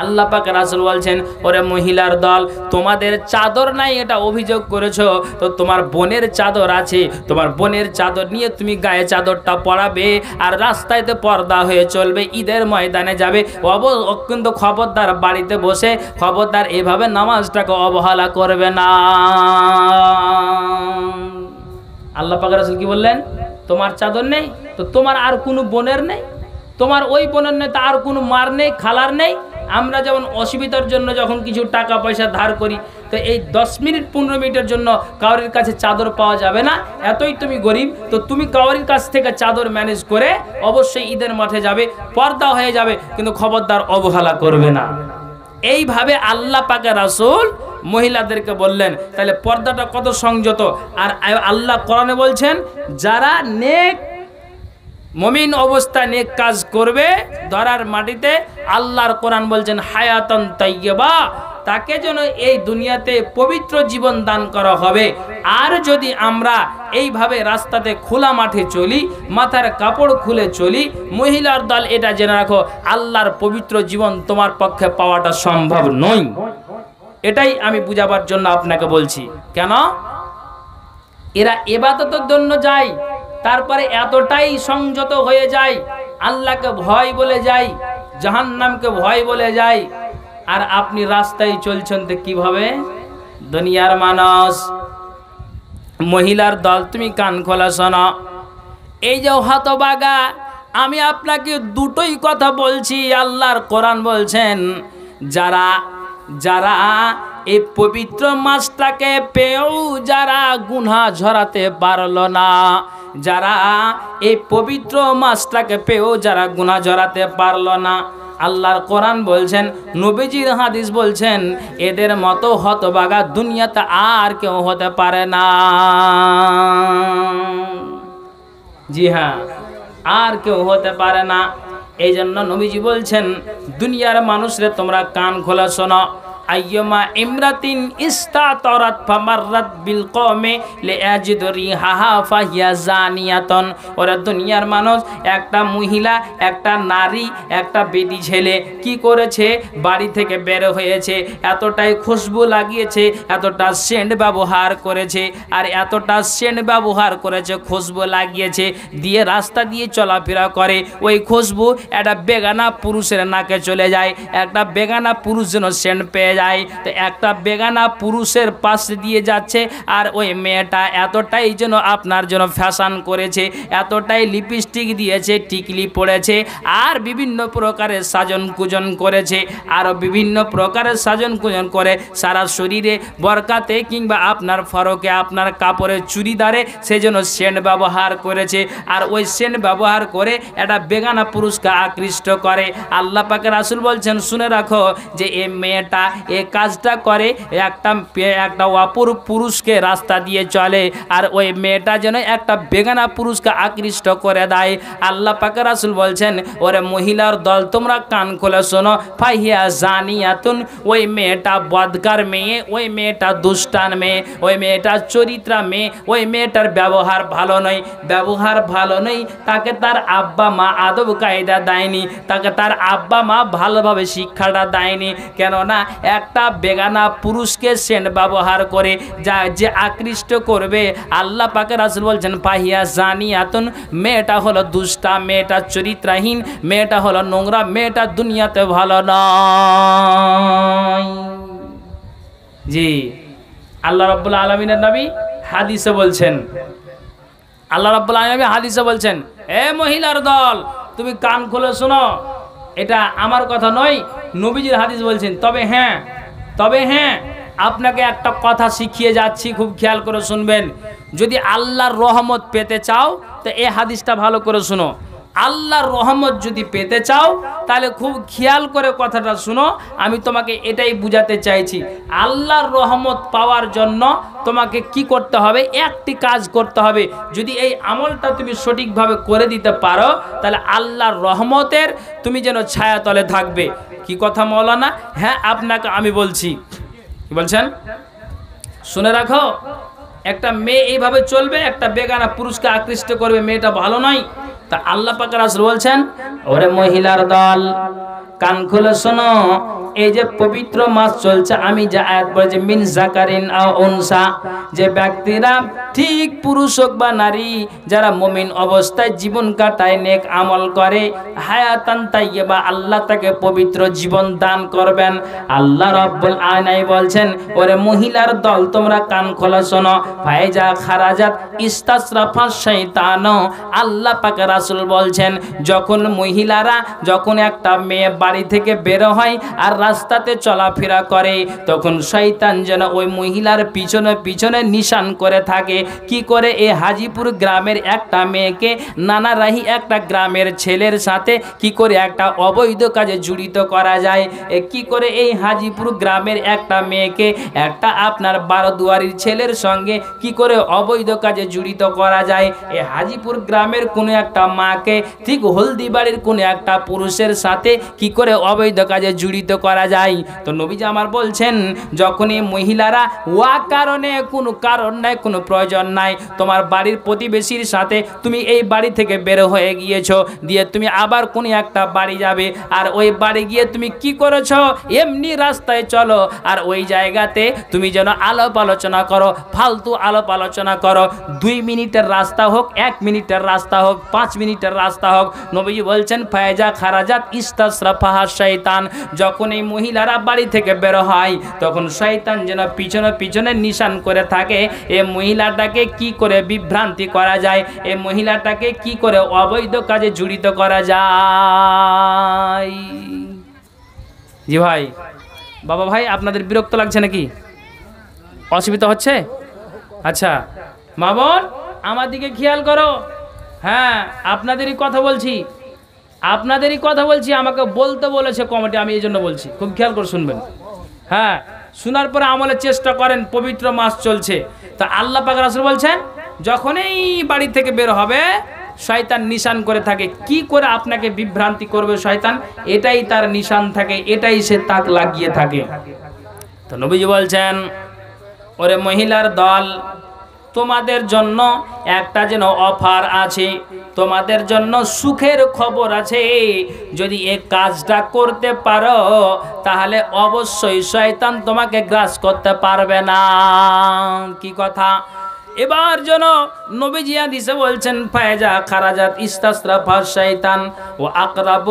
আল্লাহ পাক রাসুল বলছেন ওরে মহিলার দল তোমাদের চাদর নাই এটা অভিযোগ করেছো তো তোমার বোনের চাদর আছে তোমার বোনের চাদর নিয়ে তুমি গায়ে চাদরটা পরাবে আর রাস্তায়তে পর্দা হয়ে চলবে ঈদের ময়দানে যাবে অব কিন্তু খবরদার বাড়িতে বসে খবরদার এভাবে নামাজটাকে অবহেলা করবে না আল্লাহ পাক রাসুল কি বললেন তোমার চাদর নেই তো তোমার আর কোনো বোনের নেই তোমার ওই বোনের নেই তো আর কোনো মার নেই খালার নেই আমরা যেমন অসুবিধার জন্য যখন কিছু টাকা পয়সা ধার করি তো এই দশ মিনিট পনেরো মিনিটের জন্য কাউরের কাছে চাদর পাওয়া যাবে না এতই তুমি গরিব তো তুমি কাউরের কাছ থেকে চাদর ম্যানেজ করে অবশ্যই ঈদের মাঠে যাবে পর্দা হয়ে যাবে কিন্তু খবরদার অবহেলা করবে না এইভাবে আল্লাহ পাকে রাসুল মহিলাদেরকে বললেন তাহলে পর্দাটা কত সংযত আর আল্লাহ কোরআনে বলছেন যারা নেক মমিন অবস্থা নেক কাজ করবে ধরার মাটিতে আল্লাহর কোরআন বলছেন হায়াতন তাইয়েবা তাকে যেন এই দুনিয়াতে পবিত্র জীবন দান করা হবে আর যদি আমরা এইভাবে রাস্তাতে খোলা মাঠে চলি মাথার কাপড় খুলে চলি মহিলার দল এটা জেনে রাখো আল্লাহর পবিত্র জীবন তোমার পক্ষে পাওয়াটা সম্ভব নয় এটাই আমি বুঝাবার জন্য আপনাকে বলছি কেন এরা এবাদতের জন্য যায় তারপরে এতটাই সংযত হয়ে যায় আল্লাহকে ভয় বলে যাই জাহান্নামকে ভয় বলে যাই আর আপনি রাস্তায় চলছেন তো কিভাবে দুনিয়ার মানুষ মহিলার দল তুমি কান খোলা শোন এই যে হতবাগা আমি আপনাকে দুটোই কথা বলছি আল্লাহর কোরআন বলছেন যারা যারা এই পবিত্র মাছটাকে পেয়েও যারা গুনা ঝরাতে পারল না যারা এই পবিত্র মাছটাকে পেয়েও যারা গুনা ঝরাতে পারল না আল্লাহর কোরআন বলছেন নবীজির হাদিস বলছেন এদের মতো হতবাগা দুনিয়াতে আর কেউ হতে পারে না জি হ্যাঁ আর কেউ হতে পারে না এই জন্য নবীজি বলছেন দুনিয়ার মানুষরে তোমরা কান খোলা শোনো আয়মা ইমরাতিন ইস্তা তরাত ফামাররাত বিল কমে লে আজিদরি হাহা ফাহিয়া জানিয়াতন ওরা দুনিয়ার মানুষ একটা মহিলা একটা নারী একটা বেদি ছেলে কি করেছে বাড়ি থেকে বের হয়েছে এতটাই খুশবু লাগিয়েছে এতটা সেন্ট ব্যবহার করেছে আর এতটা সেন্ট ব্যবহার করেছে খুশবু লাগিয়েছে দিয়ে রাস্তা দিয়ে চলাফেরা করে ওই খুশবু একটা বেগানা পুরুষের নাকে চলে যায় একটা বেগানা পুরুষ যেন সেন্ট পেয়ে যায় তো একটা বেগানা পুরুষের পাশ দিয়ে যাচ্ছে আর ওই মেয়েটা এতটাই যেন আপনার জন্য ফ্যাশান করেছে এতটাই লিপস্টিক দিয়েছে টিকলি পড়েছে আর বিভিন্ন প্রকারের সাজন কুজন করেছে আরও বিভিন্ন প্রকারের সাজন কুজন করে সারা শরীরে বরকাতে কিংবা আপনার ফরকে আপনার কাপড়ের চুড়িদারে সেজন্য সেন্ট ব্যবহার করেছে আর ওই সেন্ট ব্যবহার করে এটা বেগানা পুরুষকে আকৃষ্ট করে আল্লাপাকে রাসুল বলছেন শুনে রাখো যে এই মেয়েটা এ কাজটা করে একটা একটা অপর পুরুষকে রাস্তা দিয়ে চলে আর ওই মেয়েটা যেন একটা বেগানা পুরুষকে আকৃষ্ট করে দেয় আল্লাহ পাকে রাসুল বলছেন ওরে মহিলার দল তোমরা কান খোলে শোনো ফাহিয়া জানিয়াতুন ওই মেয়েটা বদকার মেয়ে ওই মেয়েটা দুষ্টান মেয়ে ওই মেয়েটার চরিত্রা মেয়ে ওই মেয়েটার ব্যবহার ভালো নয় ব্যবহার ভালো নেই তাকে তার আব্বা মা আদব কায়দা দেয়নি তাকে তার আব্বা মা ভালোভাবে শিক্ষাটা দেয়নি কেননা একটা বেগানা পুরুষকে সেন্ট ব্যবহার করে যা যে আকৃষ্ট করবে আল্লাহ পাকে রাসুল বলছেন পাহিয়া আতন মেয়েটা হলো দুষ্টা মেয়েটা চরিত্রহীন মেয়েটা হলো নোংরা মেয়েটা দুনিয়াতে ভালো নয় জি আল্লাহ রব্বুল আলমিনের নবী হাদিসে বলছেন আল্লাহ রব্বুল আলমী হাদিসে বলছেন এ মহিলার দল তুমি কান খুলে শোনো এটা আমার কথা নয় নবীজির হাদিস বলছেন তবে হ্যাঁ তবে হ্যাঁ আপনাকে একটা কথা শিখিয়ে যাচ্ছি খুব খেয়াল করে শুনবেন যদি আল্লাহর রহমত পেতে চাও তো এ হাদিসটা ভালো করে শুনো আল্লাহর রহমত যদি পেতে চাও তাহলে খুব খেয়াল করে কথাটা শুনো আমি তোমাকে এটাই বুঝাতে চাইছি আল্লাহর রহমত পাওয়ার জন্য তোমাকে কি করতে হবে একটি কাজ করতে হবে যদি এই আমলটা তুমি সঠিকভাবে করে দিতে পারো তাহলে আল্লাহর রহমতের তুমি যেন ছায়া তলে থাকবে কি কথা মৌলানা হ্যাঁ আপনাকে আমি বলছি কি বলছেন শুনে রাখো একটা মেয়ে এইভাবে চলবে একটা বেগানা পুরুষকে আকৃষ্ট করবে মেয়েটা ভালো নয় তা আল্লাহ পাক রাসূল বলছেন ওরে মহিলার দল কান খুলে শোনো এই যে পবিত্র মাস চলছে আমি যে আয়াত বলে যে মিন জাকারিন অনসা যে ব্যক্তিরা ঠিক পুরুষ হোক বা নারী যারা মমিন অবস্থায় জীবন কাটায় নেক আমল করে হায়াতান তাইয়ে বা আল্লাহ তাকে পবিত্র জীবন দান করবেন আল্লাহ রব্বুল আয়নাই বলছেন ওরে মহিলার দল তোমরা কান খোলা শোনো ভাইজা খারাজাত ইস্তাসরাফা শৈতান আল্লাহ পাকে রাসুল বলছেন যখন মহিলারা যখন একটা মেয়ে বাড়ি থেকে বের হয় আর রাস্তাতে চলাফেরা করে তখন শয়তান যেন ওই মহিলার পিছনে পিছনে নিশান করে থাকে কি করে এ হাজিপুর গ্রামের একটা মেয়েকে নানা রাহি একটা গ্রামের ছেলের সাথে কি করে একটা অবৈধ কাজে জড়িত করা যায় এ কি করে এই হাজিপুর গ্রামের একটা মেয়েকে একটা আপনার বারোদুয়ারির ছেলের সঙ্গে কি করে অবৈধ কাজে জড়িত করা যায় এ হাজিপুর গ্রামের কোনো একটা মাকে ঠিক হলদিবাড়ির কোনো একটা পুরুষের সাথে কি করে করে অবৈধ কাজে জড়িত করা যায় তো নবীজি আমার বলছেন যখনই মহিলারা ওয়া কারণে কোনো কারণ নাই কোনো প্রয়োজন নাই তোমার বাড়ির প্রতিবেশীর সাথে তুমি এই বাড়ি থেকে বের হয়ে গিয়েছো দিয়ে তুমি আবার কোনো একটা বাড়ি যাবে আর ওই বাড়ি গিয়ে তুমি কি করেছো এমনি রাস্তায় চলো আর ওই জায়গাতে তুমি যেন আলাপ আলোচনা করো ফালতু আলাপ আলোচনা করো দুই মিনিটের রাস্তা হোক এক মিনিটের রাস্তা হোক পাঁচ মিনিটের রাস্তা হোক নবীজি বলছেন ফায়জা খারাজাত ইস্তাসরাফ ফাহার শৈতান যখন এই মহিলারা বাড়ি থেকে বের হয় তখন শৈতান যেন পিছনে পিছনে নিশান করে থাকে এ মহিলাটাকে কি করে বিভ্রান্তি করা যায় এ মহিলাটাকে কি করে অবৈধ কাজে জড়িত করা যায় জি ভাই বাবা ভাই আপনাদের বিরক্ত লাগছে নাকি অসুবিধা হচ্ছে আচ্ছা মা বোন আমার দিকে খেয়াল করো হ্যাঁ আপনাদেরই কথা বলছি আপনাদেরই কথা বলছি আমাকে বলতে বলেছে কমিটি আমি এই জন্য বলছি খুব খেয়াল করে শুনবেন হ্যাঁ শোনার পরে আমলের চেষ্টা করেন পবিত্র মাস চলছে তা আল্লাহ পাক রাসুল বলছেন যখনই বাড়ি থেকে বের হবে শয়তান নিশান করে থাকে কি করে আপনাকে বিভ্রান্তি করবে শয়তান এটাই তার নিশান থাকে এটাই সে তাক লাগিয়ে থাকে তো নবীজি বলছেন ওরে মহিলার দল তোমাদের জন্য একটা যেন অফার আছে তোমাদের জন্য সুখের খবর আছে যদি এ কাজটা করতে পারো তাহলে অবশ্যই শয়তান তোমাকে গ্রাস করতে পারবে না কি কথা এবার যেন নবীজি হাদিসে বলছেন ফায়জা খারাজাত ইস্তাসরা ফার শয়তান ও আকরাব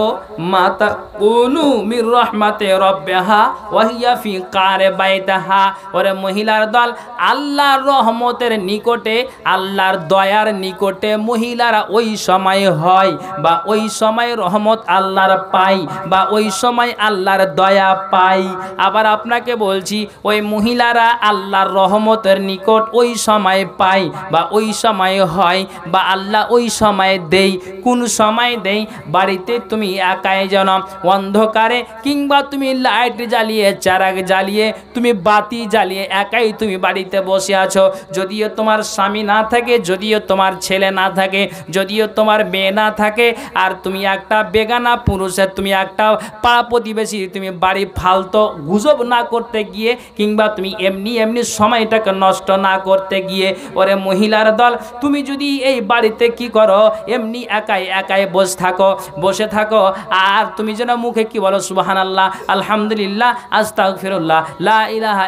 মা তাকুনু মির রহমাতে রব্বাহা ওয়া হিয়া ফি কারে বাইতাহা ওরে মহিলার দল আল্লাহর রহমতের নিকটে আল্লাহর দয়ার নিকটে মহিলারা ওই সময় হয় বা ওই সময় রহমত আল্লাহর পাই বা ওই সময় আল্লাহর দয়া পাই আবার আপনাকে বলছি ওই মহিলারা আল্লাহর রহমতের নিকট ওই সময় পাই বা ওই সময় সময় হয় বা আল্লাহ ওই সময় দেই কোন সময় দেই বাড়িতে তুমি একাই যেন অন্ধকারে কিংবা তুমি লাইট জ্বালিয়ে চারাগ জ্বালিয়ে তুমি বাতি জ্বালিয়ে একাই তুমি বাড়িতে বসে আছো যদিও তোমার স্বামী না থাকে যদিও তোমার ছেলে না থাকে যদিও তোমার মেয়ে না থাকে আর তুমি একটা বেগানা পুরুষের তুমি একটা পা প্রতিবেশী তুমি বাড়ি ফালতো গুজব না করতে গিয়ে কিংবা তুমি এমনি এমনি সময়টাকে নষ্ট না করতে গিয়ে ওরে মহিলার দল তুমি যদি এই বাড়িতে কি করো এমনি একাই একাই বসে থাকো বসে থাকো আর তুমি যেন মুখে কি বলো সুবাহান আল্লাহ আলহামদুলিল্লাহ আস্তাক ফিরুল্লাহ লা ইলাহা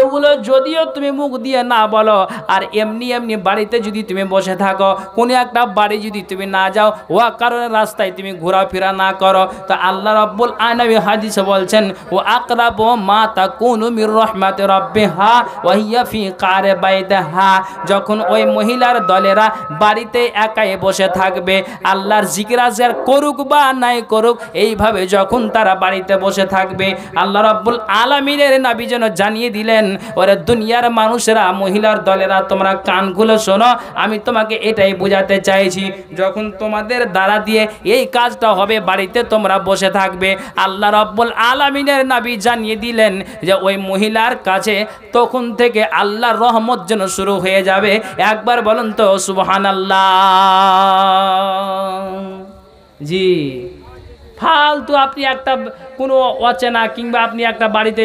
এগুলো যদিও তুমি মুখ দিয়ে না বলো আর এমনি এমনি বাড়িতে যদি তুমি বসে থাকো কোনো একটা বাড়ি যদি তুমি না যাও ও কারণে রাস্তায় তুমি ঘোরাফেরা না করো তো আল্লাহ রব্বুল আনবী হাদিস বলছেন ও আকরাব মা তা কোন রহমাতে রব্বে হা ওয়াহিয়া ফি কারে বাইতে হা যখন ওই ওই মহিলার দলেরা বাড়িতে একাই বসে থাকবে আল্লাহর জিগরাজের করুক বা নাই করুক এইভাবে যখন তারা বাড়িতে বসে থাকবে আল্লাহ রব্বুল আলমিনের নাবি যেন জানিয়ে দিলেন ওরে দুনিয়ার মানুষেরা মহিলার দলেরা তোমরা কানগুলো শোনো আমি তোমাকে এটাই বোঝাতে চাইছি যখন তোমাদের দ্বারা দিয়ে এই কাজটা হবে বাড়িতে তোমরা বসে থাকবে আল্লাহ রব্বুল আলমিনের নাবি জানিয়ে দিলেন যে ওই মহিলার কাছে তখন থেকে আল্লাহর রহমত যেন শুরু হয়ে যাবে একবার বলুন তো সুবহান জি ফালতু আপনি একটা কোনো অচেনা কিংবা আপনি একটা বাড়িতে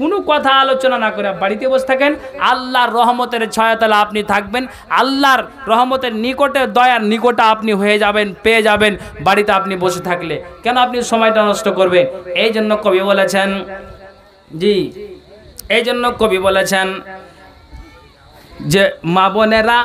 কোনো কথা আলোচনা না করে বাড়িতে বসে থাকেন আল্লাহর রহমতের ছয়াতলা আপনি থাকবেন আল্লাহর রহমতের নিকটে দয়ার নিকটে আপনি হয়ে যাবেন পেয়ে যাবেন বাড়িতে আপনি বসে থাকলে কেন আপনি সময়টা নষ্ট করবেন এই জন্য কবি বলেছেন জি এই জন্য কবি বলেছেন যে মা বোনেরা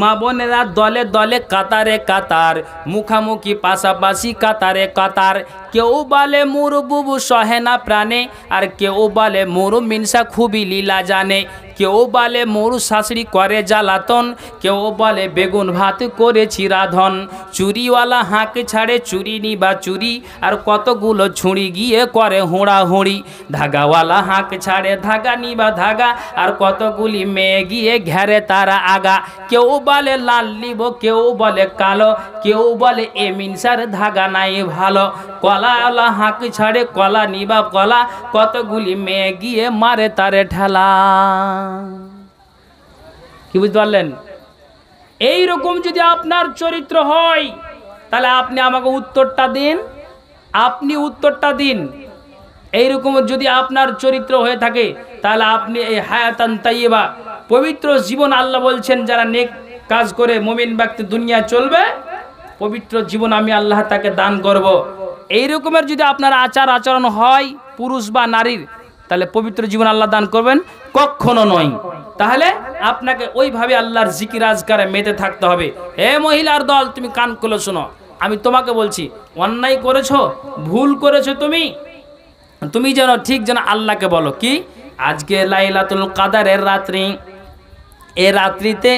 মা বোনেরা দলে দলে কাতারে কাতার মুখামুখি পাশাপাশি কাতারে কাতার কেউ বলে মোর বুবু সহে না প্রাণে আর কেউ বলে মোর মিনসা খুবই লীলা জানে কেউ বলে মরু শাশুড়ি করে জ্বালাতন কেউ বলে বেগুন ভাত করেছি রাধন চুরিওয়ালা হাঁক ছাড়ে চুরি নি বা চুরি আর কতগুলো ছুঁড়ি গিয়ে করে হুঁড়ি ধাগাওয়ালা হাঁক ছাড়ে ধাগা নি বা ধাগা আর কতগুলি মেয়ে গিয়ে ঘেরে তারা আগা কেউ বলে লাল নিব কেউ বলে কালো কেউ বলে এমিন সার ধাগা নাই ভালো কলাওয়ালা হাঁক ছাড়ে কলা নিবা কলা কতগুলি মেয়ে গিয়ে মারে তারে ঠেলা কি বুঝতে পারলেন এইরকম যদি আপনার চরিত্র হয় তাহলে আপনি আমাকে উত্তরটা দিন আপনি উত্তরটা দিন এইরকম যদি আপনার চরিত্র হয়ে থাকে তাহলে আপনি এই হায়াতান তাইবা পবিত্র জীবন আল্লাহ বলছেন যারা নেক কাজ করে মমিন ব্যক্তি দুনিয়া চলবে পবিত্র জীবন আমি আল্লাহ তাকে দান করব। এইরকমের যদি আপনার আচার আচরণ হয় পুরুষ বা নারীর তাহলে পবিত্র জীবন আল্লাহ দান করবেন কখনো নয় তাহলে আপনাকে ওইভাবে আল্লাহর জিকির আজকারে মেতে থাকতে হবে এ মহিলার দল তুমি কান খুলে শোনো আমি তোমাকে বলছি অন্যায় করেছো ভুল করেছো তুমি তুমি যেন ঠিক যেন আল্লাহকে বলো কি আজকে লাইলাতুল কাদারের রাত্রি এ রাত্রিতে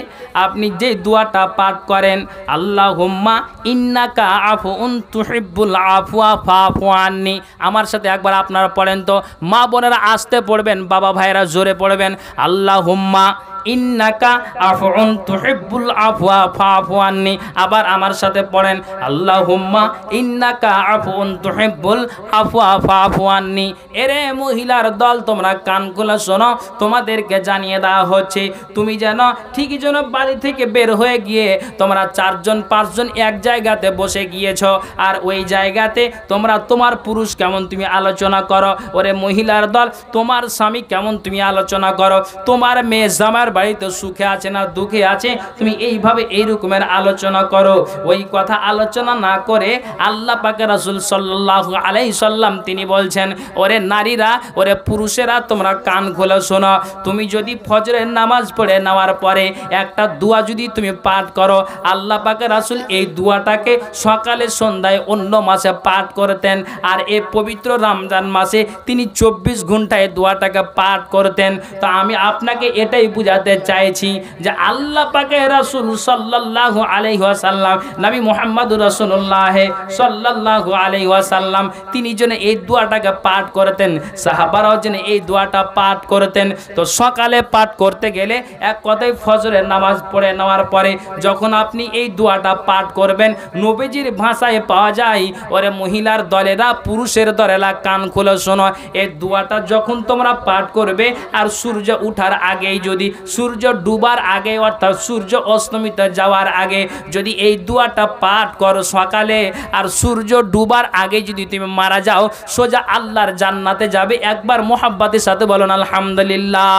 আপনি যে দোয়াটা পাঠ করেন আল্লাহ হুম্মা ইন্নাকা আফু উন তুহিবুল আফুয়া ফাফু আননি আমার সাথে একবার আপনারা পড়েন তো মা বোনেরা আসতে পড়বেন বাবা ভাইয়েরা জোরে পড়বেন আল্লাহ হুম্মা ইন্নাকা আফউন তুহিব্বুল আফওয়া ফাফওয়ানি আবার আমার সাথে পড়েন আল্লাহুম্মা ইন্নাকা আফউন তুহিব্বুল আফওয়া ফাফওয়ানি এরে মহিলার দল তোমরা কানগুলো শোনো তোমাদেরকে জানিয়ে দেওয়া হচ্ছে তুমি যেন ঠিকই যেন বাড়ি থেকে বের হয়ে গিয়ে তোমরা চারজন পাঁচজন এক জায়গাতে বসে গিয়েছ আর ওই জায়গাতে তোমরা তোমার পুরুষ কেমন তুমি আলোচনা করো ওরে মহিলার দল তোমার স্বামী কেমন তুমি আলোচনা করো তোমার মেয়ে জামার বাড়িতে সুখে আছে না দুঃখে আছে তুমি এইভাবে এই রকমের আলোচনা করো ওই কথা আলোচনা না করে আল্লাহ পাকে রাসুল সাল্লাহ আলাই সাল্লাম তিনি বলছেন ওরে নারীরা ওরে পুরুষেরা তোমরা কান খোলে শোনো তুমি যদি ফজরের নামাজ পড়ে নেওয়ার পরে একটা দোয়া যদি তুমি পাঠ করো আল্লাহ পাকে রাসুল এই দোয়াটাকে সকালে সন্ধ্যায় অন্য মাসে পাঠ করতেন আর এই পবিত্র রমজান মাসে তিনি চব্বিশ ঘন্টায় দোয়াটাকে পাঠ করতেন তো আমি আপনাকে এটাই বুঝা বোঝাতে চাইছি যে আল্লাহ পাকে রাসুল সাল্লাহ আলহাসাল্লাম নবী মোহাম্মদ রসুল্লাহ সাল্লাহ আলহাসাল্লাম তিনি যেন এই দোয়াটাকে পাঠ করতেন সাহাবারাও যেন এই দোয়াটা পাঠ করতেন তো সকালে পাঠ করতে গেলে এক কথায় ফজরের নামাজ পড়ে নেওয়ার পরে যখন আপনি এই দোয়াটা পাঠ করবেন নবীজির ভাষায় পাওয়া যায় ওরে মহিলার দলেরা পুরুষের দলেরা কান খুলে শোনো এই দোয়াটা যখন তোমরা পাঠ করবে আর সূর্য উঠার আগেই যদি সূর্য ডুবার আগে অর্থাৎ সূর্য অস্তমিত যাওয়ার আগে যদি এই দুয়াটা পাঠ করো সকালে আর সূর্য ডুবার আগে যদি তুমি মারা যাও সোজা আল্লাহর জান্নাতে যাবে একবার মোহাব্বাতের সাথে বলুন আলহামদুলিল্লাহ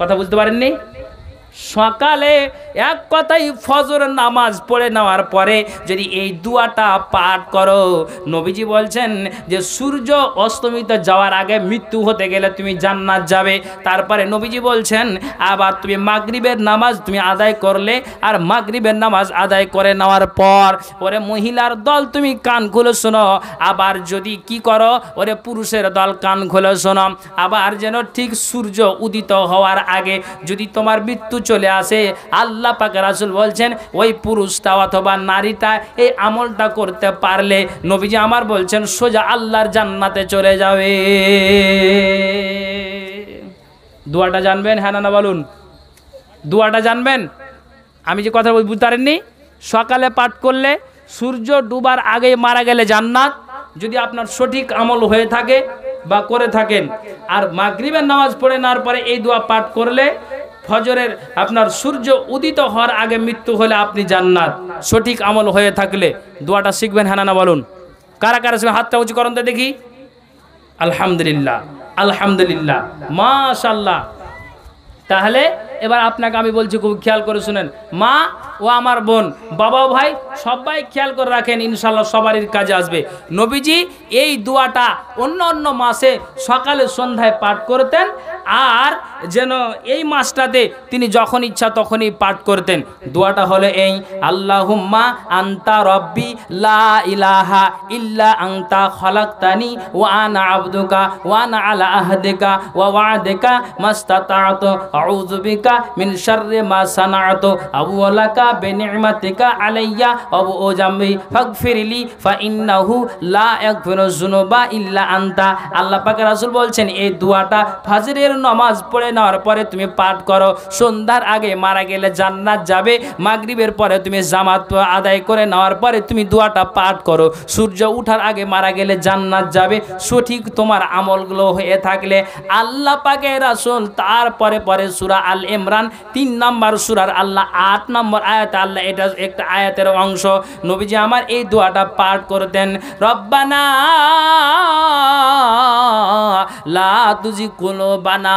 কথা বুঝতে পারেননি সকালে এক কথাই ফজর নামাজ পড়ে নেওয়ার পরে যদি এই দুয়াটা পাঠ করো নবীজি বলছেন যে সূর্য অস্তমিত যাওয়ার আগে মৃত্যু হতে গেলে তুমি জান্নাত যাবে তারপরে নবীজি বলছেন আবার তুমি মাগরিবের নামাজ তুমি আদায় করলে আর মাগরিবের নামাজ আদায় করে নেওয়ার পর ওরে মহিলার দল তুমি কান খুলে শোনো আবার যদি কি করো ওরে পুরুষের দল কান খুলে শোনো আবার যেন ঠিক সূর্য উদিত হওয়ার আগে যদি তোমার মৃত্যু চলে আসে আল্লাহ পাক রাসুল বলছেন ওই পুরুষটা অথবা নারীটা এই আমলটা করতে পারলে নবীজি আমার বলছেন সোজা আল্লাহর জান্নাতে চলে যাবে দুয়াটা জানবেন হ্যাঁ না বলুন দুয়াটা জানবেন আমি যে কথা বুঝতে পারেননি সকালে পাঠ করলে সূর্য ডুবার আগে মারা গেলে জান্নাত যদি আপনার সঠিক আমল হয়ে থাকে বা করে থাকেন আর মাগরিবের নামাজ পড়ে নেওয়ার পরে এই দোয়া পাঠ করলে ফজরের আপনার সূর্য উদিত হওয়ার আগে মৃত্যু হলে আপনি জান্নাত সঠিক আমল হয়ে থাকলে দোয়াটা শিখবেন হানানা হ্যাঁ বলুন কারা কারা শিখবেন হাতটা উঁচু তো দেখি আলহামদুলিল্লাহ আলহামদুলিল্লাহ মাশাল্লাহ তাহলে এবার আপনাকে আমি বলছি খুব খেয়াল করে শুনেন মা ও আমার বোন বাবা ভাই সবাই খেয়াল করে রাখেন ইনশাল্লাহ সবারই কাজে আসবে নবীজি এই দোয়াটা অন্য অন্য মাসে সকালে সন্ধ্যায় পাঠ করতেন আর যেন এই মাসটাতে তিনি যখন ইচ্ছা তখনই পাঠ করতেন দোয়াটা হলো এই হুম্মা আন্তা রব্বি লা ইলাহা ইল্লা আন্তা খলাক্তানি ওয়ান আবদুকা ওয়ান আলা আহদেকা ওয়া ওয়াদেকা মাস্তাতাত আউযু বিকা মিন শাররি মা সানাতু আবওয়ালাকা বিনিমাতিকা আলাইয়া আবু ও জামি ফাগফিরলি ফা ইন্নাহু লা ইয়াগফিরু যুনুবা ইল্লা আনতা আল্লাহ পাক রাসূল বলছেন এই দোয়াটা ফাজরের নামাজ পড়ে নেওয়ার পরে তুমি পাঠ করো সন্ধ্যার আগে মারা গেলে জান্নাত যাবে মাগরিবের পরে তুমি জামাত আদায় করে নেওয়ার পরে তুমি দোয়াটা পাঠ করো সূর্য উঠার আগে মারা গেলে জান্নাত যাবে সঠিক তোমার আমলগুলো হয়ে থাকলে আল্লাহ পাকে রাসুল তারপরে পরে সুরা আল এম ইমরান তিন নম্বর সুরার আল্লাহ আট নম্বর আয়াত আল্লাহ এটা একটা আয়াতের অংশ নবীজি আমার এই দোয়াটা পাঠ করতেন রব্বানা লা তুজি কোনো বানা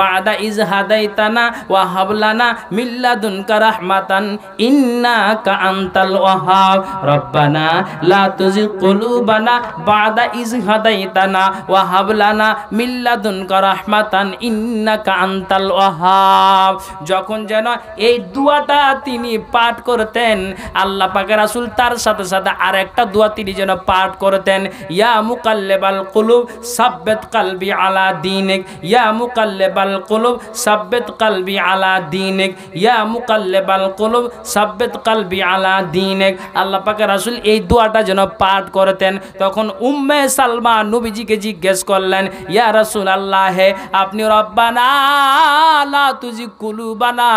বাদা ইজ হাদাইতানা ওয়া হাবলানা মিল্লাদুন মিল্লাদুনকা রাহমাতান ইন্নাকা আনতাল ওয়াহাব রব্বানা লা তুজি কুলুবানা বাদা ইজ হাদাইতানা ওয়া হাবলানা মিল্লাদুন মিল্লাদুনকা রাহমাতান ইন্নাকা আনতাল ওয়াহাব সাহাব যখন যেন এই দুয়াটা তিনি পাঠ করতেন আল্লাহ পাকে রাসুল তার সাথে সাথে আর একটা দুয়া তিনি যেন পাঠ করতেন ইয়া মুকাল্লেবাল কলুব সাব্বেত কালবি আলা দিনেক ইয়া মুকাল্লেবাল কলুব সাব্বেত কালবি আলা দিনেক ইয়া মুকাল্লেবাল কলুব সাব্বেত কালবি আলা দিনেক আল্লাহ পাকে রাসুল এই দুয়াটা যেন পাঠ করতেন তখন উম্মে সালমা নবীজিকে জিজ্ঞেস করলেন ইয়া রাসুল আল্লাহ হে আপনি রব্বানা লা তুজি কুলুবানা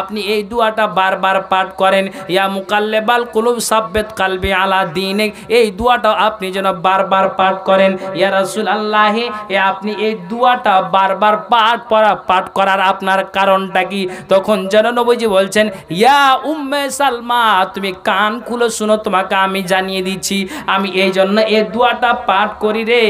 আপনি এই দুয়াটা বারবার পাঠ করেন ইয়া মুকাল্লেবাল কুলুব সাব্বেত কালবে আলা দিনে এই দুয়াটা আপনি যেন বারবার পাঠ করেন ইয়া রাসুল আল্লাহ আপনি এই দুয়াটা বারবার পাঠ পড়া পাঠ করার আপনার কারণটা কি তখন যেন নবীজি বলছেন ইয়া উম্মে সালমা তুমি কান খুলে শুনো তোমাকে আমি জানিয়ে দিচ্ছি আমি এই জন্য এই দুয়াটা পাঠ করি রে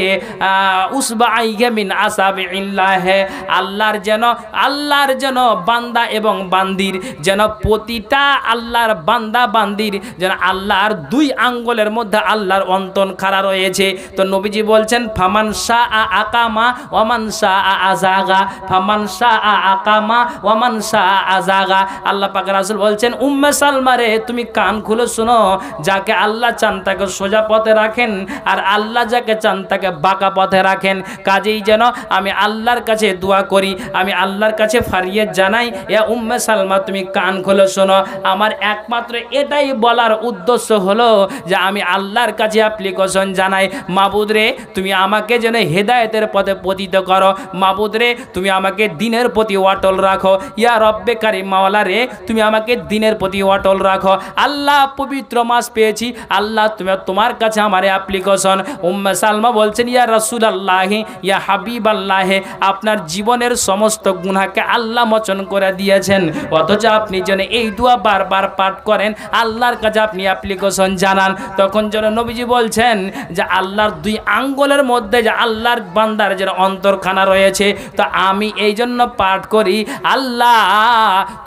উসবা আইগে মিন আসাবে ইল্লাহে আল্লাহর যেন আল্লাহর যেন বান্দা এবং বান্দির যেন প্রতিটা আল্লাহর বান্দা বান্দির যেন আল্লাহর দুই আঙ্গলের মধ্যে আল্লাহর অন্তন খাড়া রয়েছে তো নবীজি বলছেন ফামান শাহ আ আকামা ওমান শাহ আ আজাগা ফামান শাহ আ আকামা ওমান শাহ আ আজাগা আল্লাহ পাক রাসুল বলছেন উম্মে সালমারে তুমি কান খুলে শোনো যাকে আল্লাহ চান তাকে সোজা পথে রাখেন আর আল্লাহ যাকে চান তাকে বাঁকা পথে রাখেন কাজেই যেন আমি আল্লাহর কাছে দোয়া করি আমি আল্লাহর কাছে ফারিয়ে জানাই ইয়া উম্মে সালমা তুমি কান খুলে শোনো আমার একমাত্র এটাই বলার উদ্দেশ্য হলো যে আমি আল্লাহর কাছে অ্যাপ্লিকেশন জানাই মাবুদ রে তুমি আমাকে যেন হেদায়েতের পথে পতিত করো মাবুদ রে তুমি আমাকে দিনের প্রতি অটল রাখো ইয়া রব্বে কারি মাওলা রে তুমি আমাকে দিনের প্রতি অটল রাখো আল্লাহ পবিত্র মাস পেয়েছি আল্লাহ তুমি তোমার কাছে আমার অ্যাপ্লিকেশন উম্মে সালমা বলছেন ইয়া রসুল আল্লাহে ইয়া হাবিব আল্লাহে আপনার জীবনের সমস্ত গুনাহকে আল্লাহ বচন করে দিয়েছেন অথচ আপনি যেন এই দোয়া বারবার পাঠ করেন আল্লাহর কাছে আপনি অ্যাপ্লিকেশন জানান তখন যেন নবীজি বলছেন যে আল্লাহর দুই আঙ্গলের মধ্যে যে আল্লাহর বান্দার যেন অন্তরখানা রয়েছে তো আমি এই জন্য পাঠ করি আল্লাহ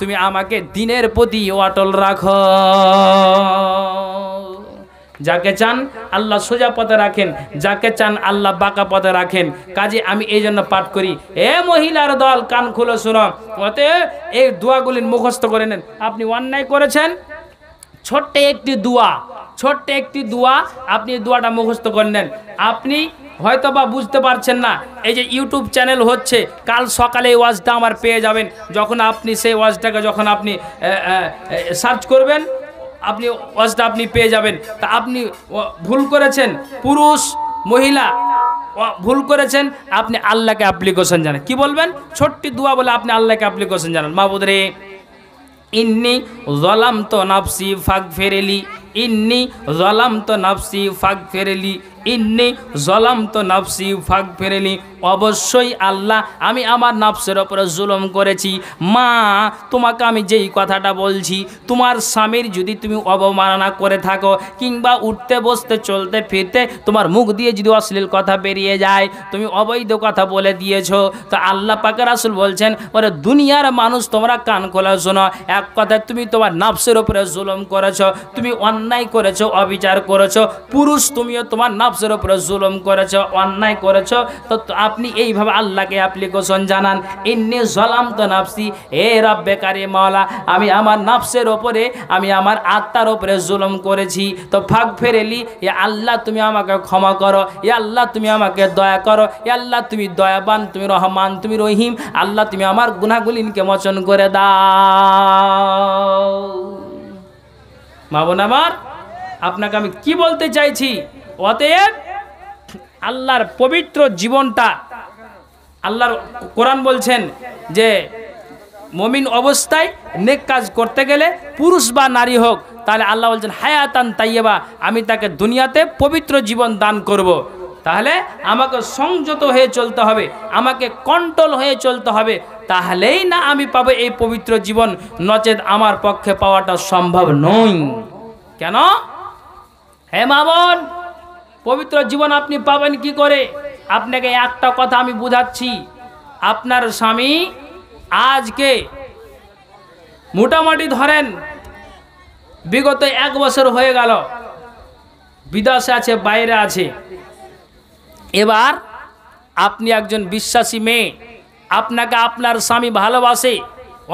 তুমি আমাকে দিনের প্রতি অটল রাখো যাকে চান আল্লাহ সোজা পথে রাখেন যাকে চান আল্লাহ বাঁকা পথে রাখেন কাজে আমি এই জন্য পাঠ করি এ মহিলার দল কান খুলে শুনো অতে এই দোয়াগুলির মুখস্থ করে নেন আপনি অন্যায় করেছেন ছোট্ট একটি দোয়া ছোট্ট একটি দোয়া আপনি দোয়াটা মুখস্থ করে নেন আপনি হয়তো বা বুঝতে পারছেন না এই যে ইউটিউব চ্যানেল হচ্ছে কাল সকালে এই ওয়াজটা আমার পেয়ে যাবেন যখন আপনি সেই ওয়াজটাকে যখন আপনি সার্চ করবেন আপনি ওয়াজটা আপনি পেয়ে যাবেন তা আপনি ভুল করেছেন পুরুষ মহিলা ভুল করেছেন আপনি আল্লাহকে অ্যাপ্লিকেশন জানান কি বলবেন ছোট্টি দোয়া বলে আপনি আল্লাহকে অ্যাপ্লিকেশন জানান মাহবুদ রে ইন্নি জলাম তো নাফসি ফাঁক ফেরেলি ইন্নি জলাম তো নাফসি ফাঁক ফেরেলি ইন্নি জলাম তো নাফসি ফাঁক ফেরেলি অবশ্যই আল্লাহ আমি আমার নাফসের ওপরে জুলম করেছি মা তোমাকে আমি যেই কথাটা বলছি তোমার স্বামীর যদি তুমি অবমাননা করে থাকো কিংবা উঠতে বসতে চলতে ফিরতে তোমার মুখ দিয়ে যদি অশ্লীল কথা বেরিয়ে যায় তুমি অবৈধ কথা বলে দিয়েছো তো আল্লাহ পাকের আসল বলছেন ওরে দুনিয়ার মানুষ তোমরা কান খোলা শোনো এক কথায় তুমি তোমার নাফসের ওপরে জুলম করেছো তুমি অন্যায় করেছো অবিচার করেছো পুরুষ তুমিও তোমার নাফ নাফসের উপরে জুলুম করেছ অন্যায় করেছ তো আপনি এইভাবে আল্লাহকে অ্যাপ্লিকেশন জানান ইন্নি জলাম তো নাফসি এ রব্বে কারি মাওলা আমি আমার নাফসের ওপরে আমি আমার আত্মার ওপরে জুলুম করেছি তো ফাঁক ফেরেলি এ আল্লাহ তুমি আমাকে ক্ষমা করো এ আল্লাহ তুমি আমাকে দয়া করো এ আল্লাহ তুমি দয়াবান তুমি রহমান তুমি রহিম আল্লাহ তুমি আমার গুনাগুলিনকে মোচন করে দাও মা বোন আমার আপনাকে আমি কি বলতে চাইছি অতএব আল্লাহর পবিত্র জীবনটা আল্লাহর কোরআন বলছেন যে মমিন অবস্থায় নেক কাজ করতে গেলে পুরুষ বা নারী হোক তাহলে আল্লাহ বলছেন হায়াতান তাইয়েবা আমি তাকে দুনিয়াতে পবিত্র জীবন দান করব। তাহলে আমাকে সংযত হয়ে চলতে হবে আমাকে কন্ট্রোল হয়ে চলতে হবে তাহলেই না আমি পাবো এই পবিত্র জীবন নচেত আমার পক্ষে পাওয়াটা সম্ভব নয় কেন হে মা পবিত্র জীবন আপনি পাবেন কি করে আপনাকে একটা কথা আমি বুঝাচ্ছি আপনার স্বামী আজকে মোটামুটি ধরেন বিগত এক বছর হয়ে গেল বিদেশে আছে বাইরে আছে এবার আপনি একজন বিশ্বাসী মেয়ে আপনাকে আপনার স্বামী ভালোবাসে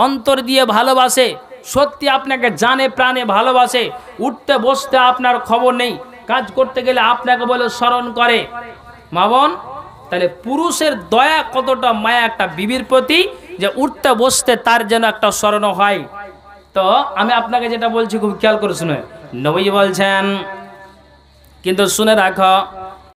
অন্তর দিয়ে ভালোবাসে সত্যি আপনাকে জানে প্রাণে ভালোবাসে উঠতে বসতে আপনার খবর নেই কাজ করতে গেলে আপনাকে বলে স্মরণ করে মা বোন তাহলে পুরুষের দয়া কতটা মায়া একটা বিবির প্রতি যে উঠতে বসতে তার যেন একটা স্মরণ হয় তো আমি আপনাকে যেটা বলছি খুব খেয়াল করে শুনে নবী বলছেন কিন্তু শুনে রাখো